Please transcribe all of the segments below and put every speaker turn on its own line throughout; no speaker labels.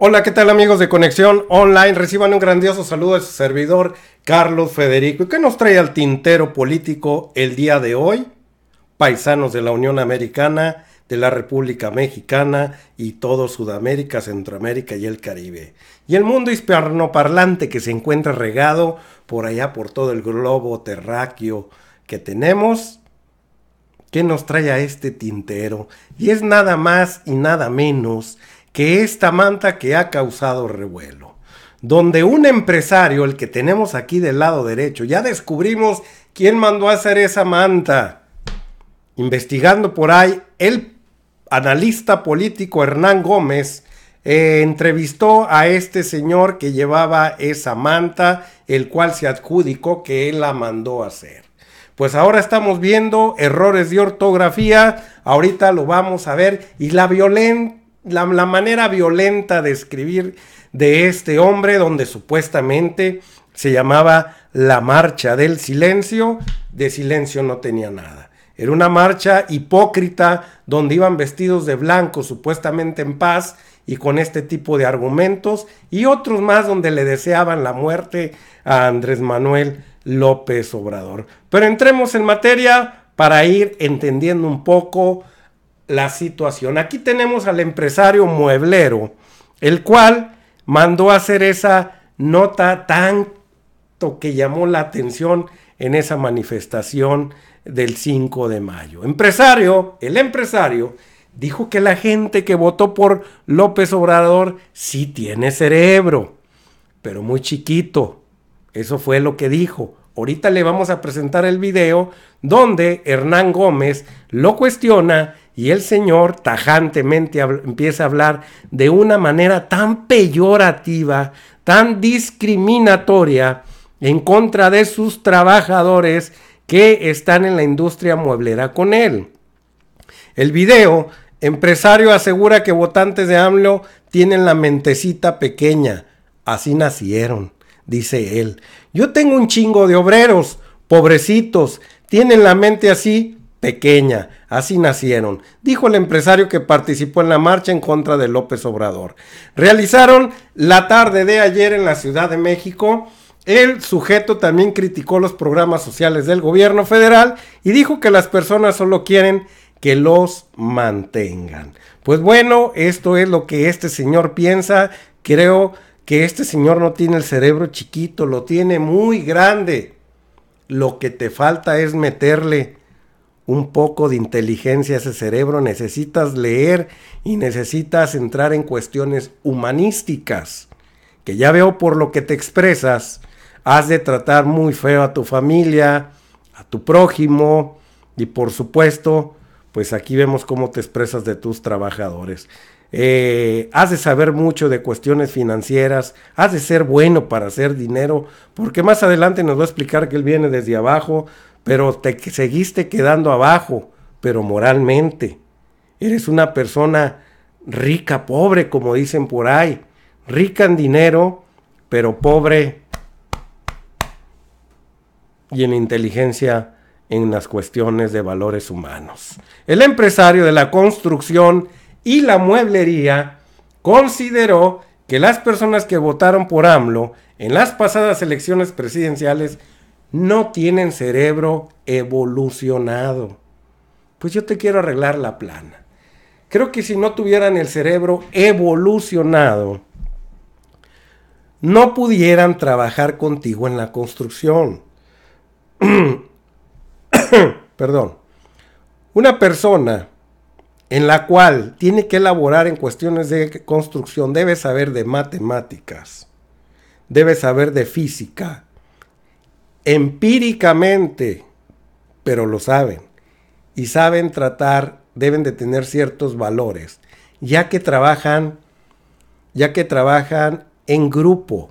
Hola, ¿qué tal amigos de Conexión Online? Reciban un grandioso saludo de su servidor, Carlos Federico. ¿Y qué nos trae al tintero político el día de hoy? Paisanos de la Unión Americana, de la República Mexicana y todo Sudamérica, Centroamérica y el Caribe. Y el mundo hispanoparlante que se encuentra regado por allá, por todo el globo terráqueo que tenemos. ¿Qué nos trae a este tintero? Y es nada más y nada menos que esta manta que ha causado revuelo, donde un empresario, el que tenemos aquí del lado derecho, ya descubrimos quién mandó a hacer esa manta. Investigando por ahí, el analista político Hernán Gómez eh, entrevistó a este señor que llevaba esa manta, el cual se adjudicó que él la mandó a hacer. Pues ahora estamos viendo errores de ortografía, ahorita lo vamos a ver, y la violenta la, manera violenta de escribir de este hombre, donde supuestamente se llamaba la marcha del silencio, de silencio no tenía nada. Era una marcha hipócrita donde iban vestidos de blanco, supuestamente en paz, y con este tipo de argumentos, y otros más donde le deseaban la muerte a Andrés Manuel López Obrador. Pero entremos en materia para ir entendiendo un poco la situación. Aquí tenemos al empresario mueblero, el cual mandó a hacer esa nota tanto que llamó la atención en esa manifestación del 5 de mayo. Empresario, el empresario dijo que la gente que votó por López Obrador sí tiene cerebro, pero muy chiquito. Eso fue lo que dijo. Ahorita le vamos a presentar el video donde Hernán Gómez lo cuestiona y el Señor tajantemente empieza a hablar de una manera tan peyorativa, tan discriminatoria en contra de sus trabajadores que están en la industria mueblera con él. El video, empresario asegura que votantes de AMLO tienen la mentecita pequeña. Así nacieron, dice él. Yo tengo un chingo de obreros, pobrecitos, tienen la mente así pequeña, así nacieron, dijo el empresario que participó en la marcha en contra de López Obrador. Realizaron la tarde de ayer en la Ciudad de México. El sujeto también criticó los programas sociales del gobierno federal y dijo que las personas solo quieren que los mantengan. Pues bueno, esto es lo que este señor piensa. Creo que este señor no tiene el cerebro chiquito, lo tiene muy grande. Lo que te falta es meterle un poco de inteligencia ese cerebro, necesitas leer y necesitas entrar en cuestiones humanísticas, que ya veo por lo que te expresas, has de tratar muy feo a tu familia, a tu prójimo y por supuesto, pues aquí vemos cómo te expresas de tus trabajadores. Eh, has de saber mucho de cuestiones financieras, has de ser bueno para hacer dinero, porque más adelante nos va a explicar que él viene desde abajo, pero te seguiste quedando abajo, pero moralmente. Eres una persona rica, pobre, como dicen por ahí. Rica en dinero, pero pobre y en inteligencia en las cuestiones de valores humanos. El empresario de la construcción y la mueblería consideró que las personas que votaron por AMLO en las pasadas elecciones presidenciales no tienen cerebro evolucionado. Pues yo te quiero arreglar la plana. Creo que si no tuvieran el cerebro evolucionado, no pudieran trabajar contigo en la construcción. Perdón. Una persona en la cual tiene que elaborar en cuestiones de construcción debe saber de matemáticas, debe saber de física, empíricamente, pero lo saben. Y saben tratar, deben de tener ciertos valores, ya que trabajan, ya que trabajan en grupo,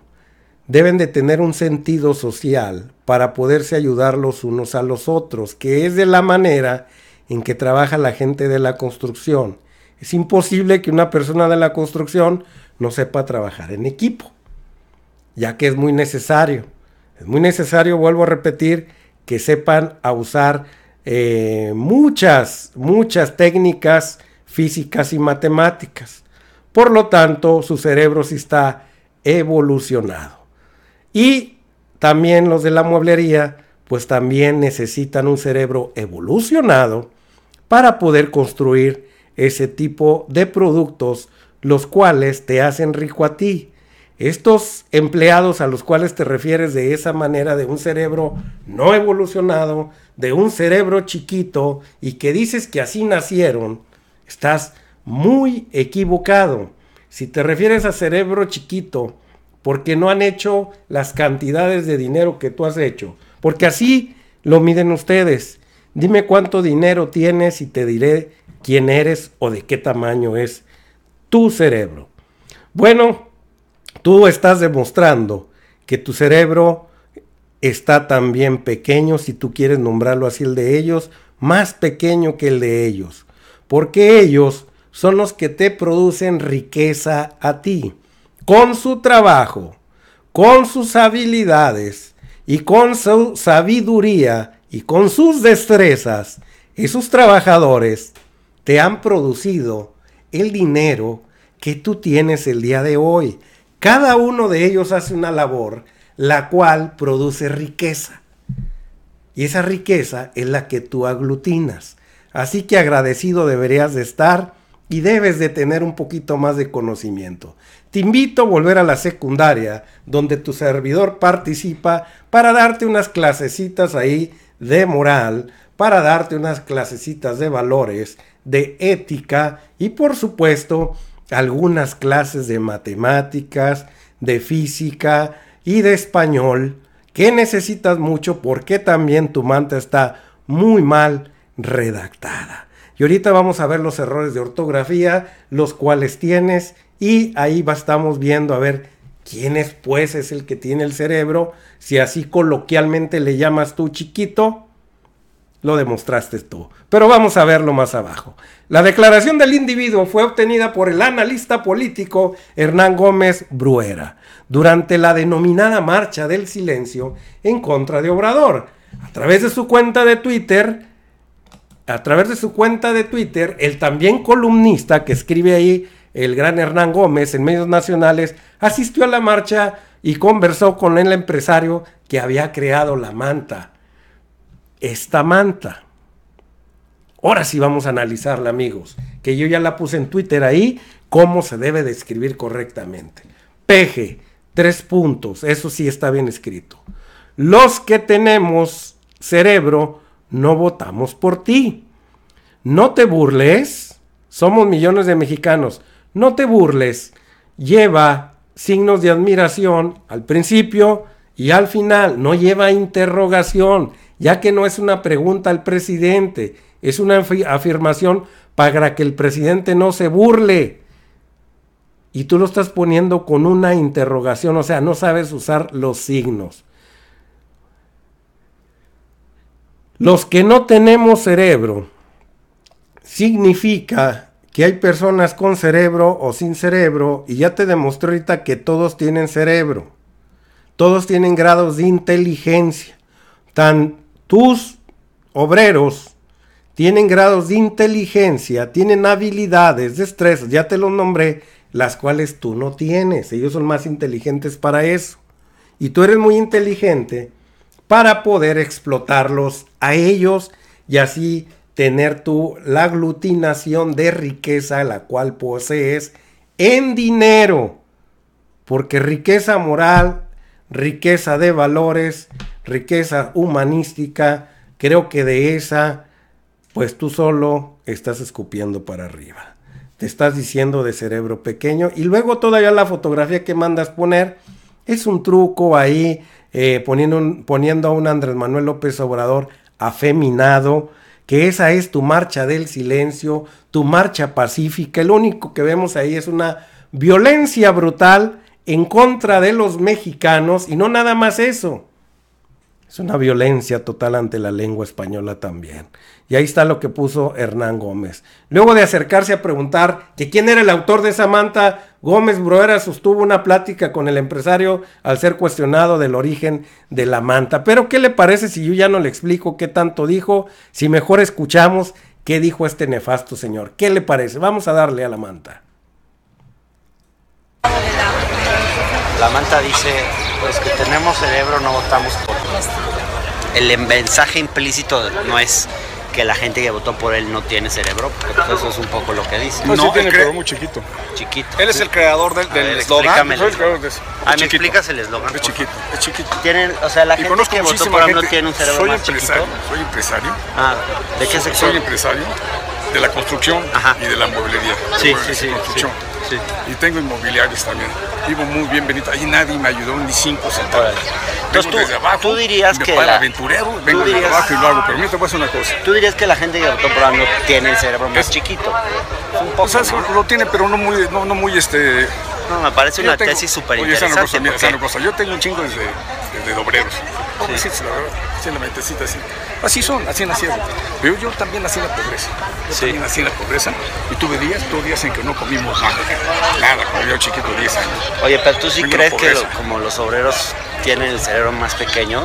deben de tener un sentido social para poderse ayudar los unos a los otros, que es de la manera en que trabaja la gente de la construcción. Es imposible que una persona de la construcción no sepa trabajar en equipo, ya que es muy necesario. Es muy necesario, vuelvo a repetir, que sepan a usar eh, muchas, muchas técnicas físicas y matemáticas. Por lo tanto, su cerebro sí está evolucionado. Y también los de la mueblería, pues también necesitan un cerebro evolucionado para poder construir ese tipo de productos, los cuales te hacen rico a ti, estos empleados a los cuales te refieres de esa manera, de un cerebro no evolucionado, de un cerebro chiquito y que dices que así nacieron, estás muy equivocado. Si te refieres a cerebro chiquito, porque no han hecho las cantidades de dinero que tú has hecho, porque así lo miden ustedes. Dime cuánto dinero tienes y te diré quién eres o de qué tamaño es tu cerebro. Bueno, Tú estás demostrando que tu cerebro está también pequeño, si tú quieres nombrarlo así el de ellos, más pequeño que el de ellos, porque ellos son los que te producen riqueza a ti, con su trabajo, con sus habilidades y con su sabiduría y con sus destrezas. Esos trabajadores te han producido el dinero que tú tienes el día de hoy, cada uno de ellos hace una labor, la cual produce riqueza. Y esa riqueza es la que tú aglutinas. Así que agradecido deberías de estar y debes de tener un poquito más de conocimiento. Te invito a volver a la secundaria, donde tu servidor participa, para darte unas clasecitas ahí de moral, para darte unas clasecitas de valores, de ética y por supuesto algunas clases de matemáticas, de física y de español que necesitas mucho porque también tu manta está muy mal redactada. Y ahorita vamos a ver los errores de ortografía, los cuales tienes, y ahí estamos viendo a ver quién es pues es el que tiene el cerebro, si así coloquialmente le llamas tú chiquito, lo demostraste tú. Pero vamos a verlo más abajo. La declaración del individuo fue obtenida por el analista político Hernán Gómez Bruera durante la denominada Marcha del Silencio en contra de Obrador. A través de su cuenta de Twitter, a través de su cuenta de Twitter, el también columnista que escribe ahí el gran Hernán Gómez en medios nacionales, asistió a la marcha y conversó con el empresario que había creado la manta esta manta. Ahora sí vamos a analizarla, amigos, que yo ya la puse en Twitter ahí, cómo se debe de escribir correctamente. Peje, tres puntos, eso sí está bien escrito. Los que tenemos cerebro, no votamos por ti. No te burles, somos millones de mexicanos, no te burles. Lleva signos de admiración al principio y al final, no lleva interrogación ya que no es una pregunta al presidente, es una afirmación para que el presidente no se burle. Y tú lo estás poniendo con una interrogación, o sea, no sabes usar los signos. Los que no tenemos cerebro significa que hay personas con cerebro o sin cerebro y ya te demostré ahorita que todos tienen cerebro. Todos tienen grados de inteligencia, tan tus obreros tienen grados de inteligencia, tienen habilidades, destrezas, ya te los nombré, las cuales tú no tienes. Ellos son más inteligentes para eso. Y tú eres muy inteligente para poder explotarlos a ellos y así tener tú la aglutinación de riqueza la cual posees en dinero. Porque riqueza moral, riqueza de valores, riqueza humanística, creo que de esa, pues tú solo estás escupiendo para arriba. Te estás diciendo de cerebro pequeño y luego todavía la fotografía que mandas poner es un truco ahí eh, poniendo, poniendo a un Andrés Manuel López Obrador afeminado, que esa es tu marcha del silencio, tu marcha pacífica. El único que vemos ahí es una violencia brutal en contra de los mexicanos y no nada más eso es una violencia total ante la lengua española también. Y ahí está lo que puso Hernán Gómez. Luego de acercarse a preguntar que quién era el autor de esa manta, Gómez Broera sostuvo una plática con el empresario al ser cuestionado del origen de la manta. Pero ¿qué le parece si yo ya no le explico qué tanto dijo? Si mejor escuchamos qué dijo este nefasto señor. ¿Qué le parece? Vamos a darle a la manta. La manta dice, pues que tenemos cerebro no votamos
por él. El em-, mensaje implícito no es que la gente que votó por él no tiene cerebro, porque eso es un poco lo que dice. No, no sí tiene cerebro muy chiquito. Chiquito. Él es el creador del, del eslogan. El eso. Ah, me explicas el eslogan. Es chiquito, es chiquito. Tienen, o sea, la gente que votó por él no tiene un cerebro soy más chiquito. Soy empresario. Ah, ¿de qué sección? Soy empresario de la construcción y de la mueblería. Sí, sí, sí. Y tengo inmobiliarios también. Vivo muy bien, Ahí nadie me ayudó ni cinco centavos. Entonces tú, tú dirías que... la... aventurero, vengo abajo Pero Tú dirías que la gente que votó por tiene el cerebro más chiquito. o Lo tiene, pero no muy, no, muy este... No, me parece una tesis súper interesante. Yo tengo un chingo desde, obreros. sí. Así son, así nacieron. Pero yo también nací en la pobreza. sí. también nací en la pobreza y tuve días, tuve días en que no comimos nada. Nada, cuando yo chiquito, 10 años. Oye, pero tú sí crees que como los obreros tienen el cerebro más pequeño,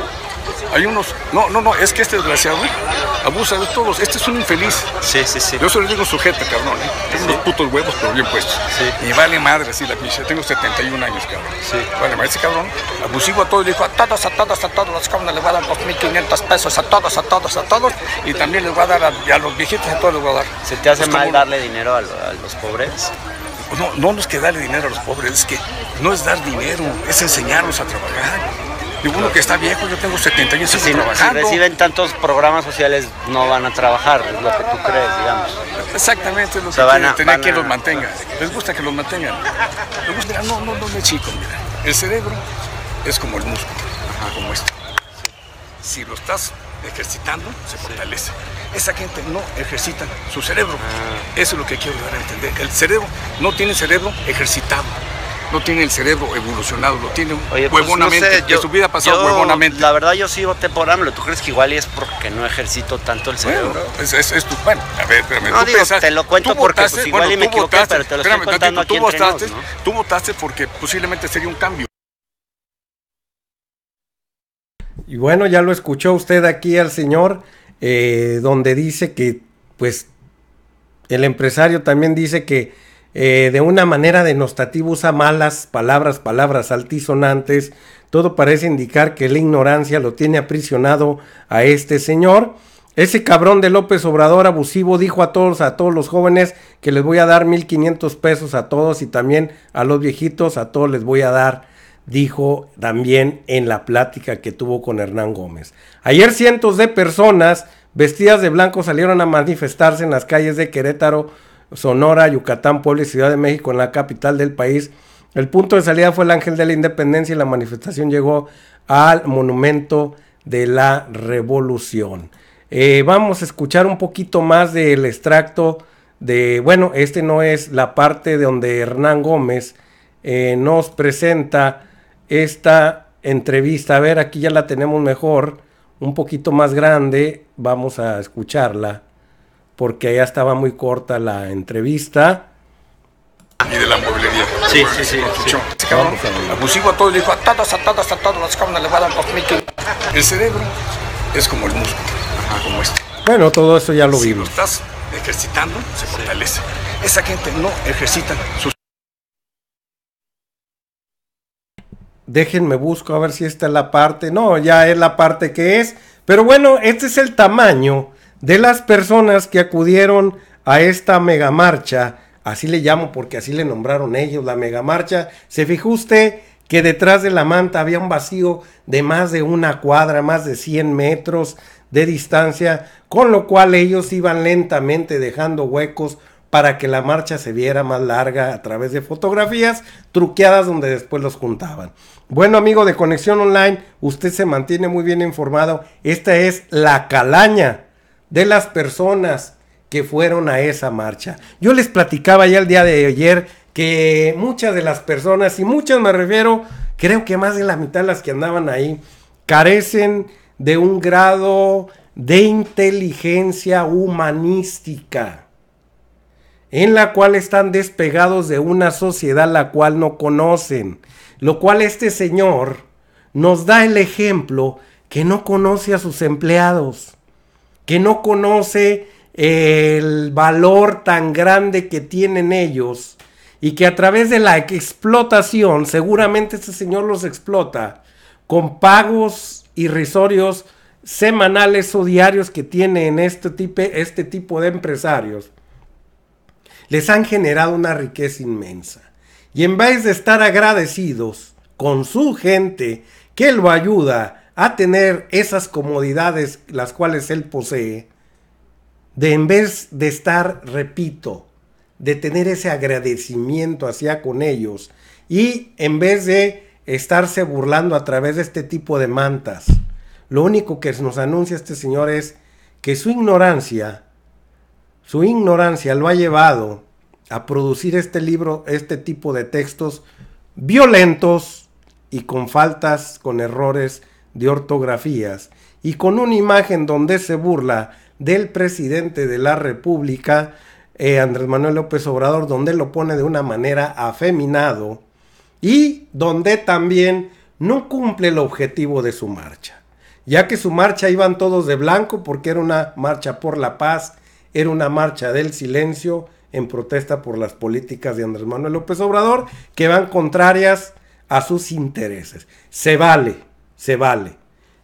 hay unos. No, no, no, es que este desgraciado abusa de todos. Este es un infeliz. Sí, sí, sí. Yo solo digo sujeto, cabrón, ¿eh? Tengo unos putos huevos, pero bien puestos. Sí. Y vale madre, sí, la pinche. Tengo 71 años, cabrón. Sí. Vale madre, ese cabrón abusivo a todos. Le dijo a todos, a todos, a todos. Las cámaras le va a dar 2.500 pesos a todos, a todos, a todos. Y también les voy a dar a, los viejitos, a todos les voy a dar. ¿Se te hace mal darle dinero a, los pobres? no, no es que darle dinero a los pobres, es que no es dar dinero, es enseñarlos a trabajar y uno que está viejo, yo tengo 70 años si, trabajando. Si reciben tantos programas sociales, no van a trabajar, es lo que tú crees, digamos. Exactamente, es lo que los mantenga. Les gusta que los mantengan. no, no, no me chico, mira. El cerebro es como el músculo, como este. Si lo estás ejercitando, se fortalece. Esa gente no ejercita su cerebro. Ah. Eso es lo que quiero dar a entender. El cerebro, no tiene cerebro ejercitado no tiene el cerebro evolucionado, lo tiene pues, huevonamente. de su vida pasado huevonamente. La verdad, yo sigo voté por ¿Tú crees que igual es porque no ejercito tanto el cerebro? Bueno, es, es, tu, bueno a ver, espérame. No, digo, te lo cuento porque pues, igual y me equivoqué, pero te lo estoy contando tú votaste, porque posiblemente sería un cambio.
Y bueno, ya lo escuchó usted aquí al señor, eh, donde dice que, pues, el empresario también dice que eh, de una manera denostativa usa malas palabras, palabras altisonantes. Todo parece indicar que la ignorancia lo tiene aprisionado a este señor. Ese cabrón de López Obrador abusivo dijo a todos, a todos los jóvenes que les voy a dar mil quinientos pesos a todos y también a los viejitos, a todos les voy a dar, dijo también en la plática que tuvo con Hernán Gómez. Ayer cientos de personas vestidas de blanco salieron a manifestarse en las calles de Querétaro Sonora, Yucatán, Puebla y Ciudad de México en la capital del país. El punto de salida fue el Ángel de la Independencia y la manifestación llegó al Monumento de la Revolución. Eh, vamos a escuchar un poquito más del extracto de, bueno, este no es la parte de donde Hernán Gómez eh, nos presenta esta entrevista. A ver, aquí ya la tenemos mejor, un poquito más grande, vamos a escucharla porque ya estaba muy corta la entrevista.
Y de la mueblería. Sí, sí, sí. sí. Abusivo a todos, dijo, a todos, a todos, a todos, Las cámaras le van a dar El cerebro es como el músculo, Ajá. como este.
Bueno, todo eso ya lo vimos. Si
estás ejercitando, se fortalece. Esa gente no ejercita sus...
Déjenme busco a ver si esta es la parte. No, ya es la parte que es. Pero bueno, este es el tamaño de las personas que acudieron a esta megamarcha, así le llamo porque así le nombraron ellos la megamarcha, se fijó usted que detrás de la manta había un vacío de más de una cuadra, más de 100 metros de distancia, con lo cual ellos iban lentamente dejando huecos para que la marcha se viera más larga a través de fotografías truqueadas donde después los juntaban. Bueno amigo de Conexión Online, usted se mantiene muy bien informado. Esta es La Calaña de las personas que fueron a esa marcha. Yo les platicaba ya el día de ayer que muchas de las personas, y muchas me refiero, creo que más de la mitad de las que andaban ahí, carecen de un grado de inteligencia humanística, en la cual están despegados de una sociedad la cual no conocen, lo cual este señor nos da el ejemplo que no conoce a sus empleados que no conoce el valor tan grande que tienen ellos y que a través de la explotación, seguramente este señor los explota con pagos irrisorios semanales o diarios que tienen este tipo, este tipo de empresarios, les han generado una riqueza inmensa. Y en vez de estar agradecidos con su gente que lo ayuda, a tener esas comodidades las cuales él posee, de en vez de estar, repito, de tener ese agradecimiento hacia con ellos y en vez de estarse burlando a través de este tipo de mantas, lo único que nos anuncia este señor es que su ignorancia, su ignorancia lo ha llevado a producir este libro, este tipo de textos violentos y con faltas, con errores, de ortografías y con una imagen donde se burla del presidente de la República, eh, Andrés Manuel López Obrador, donde lo pone de una manera afeminado y donde también no cumple el objetivo de su marcha, ya que su marcha iban todos de blanco porque era una marcha por la paz, era una marcha del silencio en protesta por las políticas de Andrés Manuel López Obrador que van contrarias a sus intereses. Se vale se vale.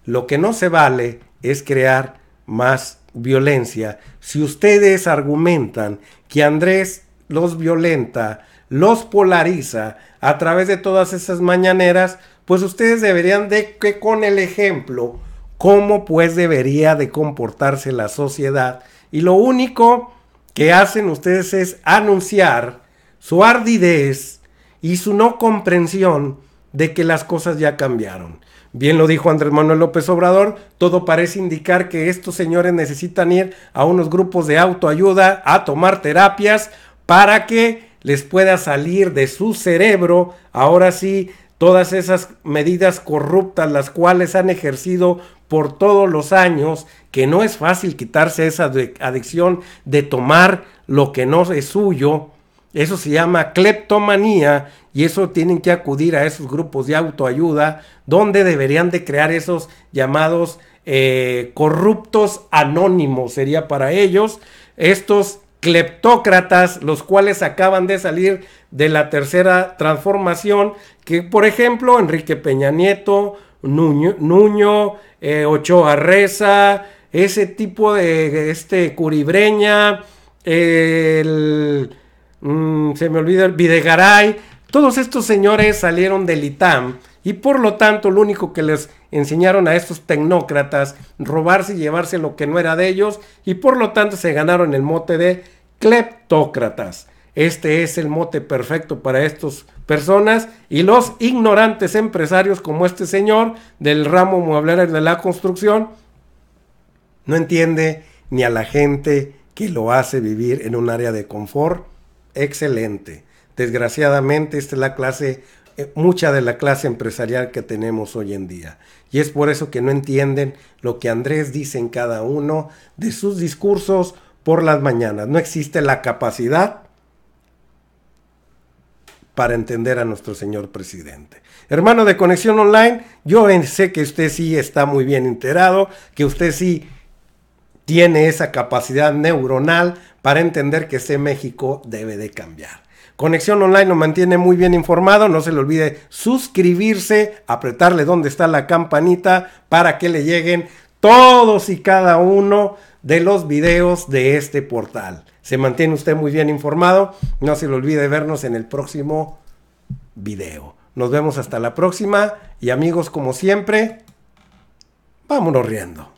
Lo que no se vale es crear más violencia. Si ustedes argumentan que Andrés los violenta, los polariza a través de todas esas mañaneras, pues ustedes deberían de que con el ejemplo, cómo pues debería de comportarse la sociedad. Y lo único que hacen ustedes es anunciar su ardidez y su no comprensión de que las cosas ya cambiaron. Bien lo dijo Andrés Manuel López Obrador, todo parece indicar que estos señores necesitan ir a unos grupos de autoayuda a tomar terapias para que les pueda salir de su cerebro, ahora sí, todas esas medidas corruptas las cuales han ejercido por todos los años, que no es fácil quitarse esa adicción de tomar lo que no es suyo, eso se llama cleptomanía y eso tienen que acudir a esos grupos de autoayuda donde deberían de crear esos llamados eh, corruptos anónimos, sería para ellos, estos cleptócratas, los cuales acaban de salir de la tercera transformación, que por ejemplo Enrique Peña Nieto, Nuño, eh, Ochoa Reza, ese tipo de este curibreña, el Mm, se me olvida el Videgaray, todos estos señores salieron del ITAM y por lo tanto lo único que les enseñaron a estos tecnócratas robarse y llevarse lo que no era de ellos y por lo tanto se ganaron el mote de cleptócratas. Este es el mote perfecto para estas personas y los ignorantes empresarios como este señor del ramo mueblero de la construcción no entiende ni a la gente que lo hace vivir en un área de confort excelente. Desgraciadamente, esta es la clase, eh, mucha de la clase empresarial que tenemos hoy en día. Y es por eso que no entienden lo que Andrés dice en cada uno de sus discursos por las mañanas. No existe la capacidad para entender a nuestro señor presidente. Hermano de Conexión Online, yo sé que usted sí está muy bien enterado, que usted sí tiene esa capacidad neuronal para entender que ese México debe de cambiar. Conexión Online nos mantiene muy bien informado. No se le olvide suscribirse, apretarle donde está la campanita para que le lleguen todos y cada uno de los videos de este portal. Se mantiene usted muy bien informado. No se le olvide vernos en el próximo video. Nos vemos hasta la próxima y amigos como siempre, vámonos riendo.